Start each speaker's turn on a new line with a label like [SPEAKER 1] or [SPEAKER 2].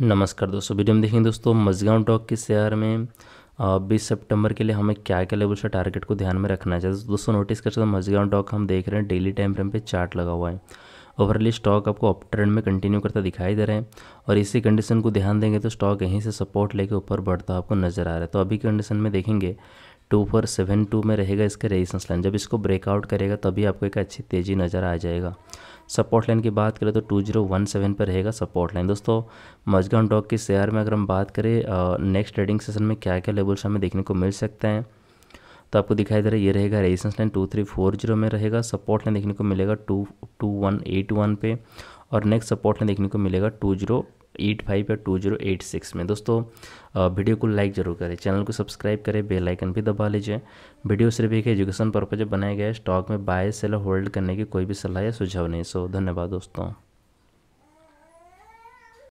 [SPEAKER 1] नमस्कार दोस्तों वीडियो में देखेंगे दोस्तों मजगांव डॉक के शेयर में बीस सितंबर के लिए हमें क्या क्या लेवल से टारगेट को ध्यान में रखना चाहिए दोस्तों नोटिस कर सकते हैं मजगांव डॉक हम देख रहे हैं डेली टाइम फ्रेम पे चार्ट लगा हुआ है ओवरली स्टॉक आपको अप ट्रेंड में कंटिन्यू करता दिखाई दे रहा है और इसी कंडीशन को ध्यान देंगे तो स्टॉक यहीं से सपोर्ट लेके ऊपर बढ़ता आपको नजर आ रहा है तो अभी कंडीशन में देखेंगे टू फोर सेवन टू में रहेगा इसका रेजिस्टेंस लाइन जब इसको ब्रेकआउट करेगा तभी आपको एक अच्छी तेज़ी नज़र आ जाएगा सपोर्ट लाइन की बात करें तो टू जीरो वन सेवन पर रहेगा सपोर्ट लाइन दोस्तों मजगान डॉक के शेयर में अगर हम बात करें नेक्स्ट ट्रेडिंग सेशन में क्या क्या लेवल्स हमें देखने को मिल सकते हैं तो आपको दिखाई दे रहा है ये रहेगा resistance line two three four zero में रहेगा सपोर्ट लाइन देखने को मिलेगा two two one eight one पे और नेक्स्ट सपोर्ट लाइन देखने को मिलेगा टू जीरो एट फाइव या टू जीरो एट सिक्स में दोस्तों वीडियो को लाइक जरूर करें चैनल को सब्सक्राइब करें बेल आइकन भी दबा लीजिए वीडियो सिर्फ एक एजुकेशन पर्पज बनाया गया है स्टॉक में बाय सेल होल्ड करने की कोई भी सलाह या सुझाव नहीं सो धन्यवाद दोस्तों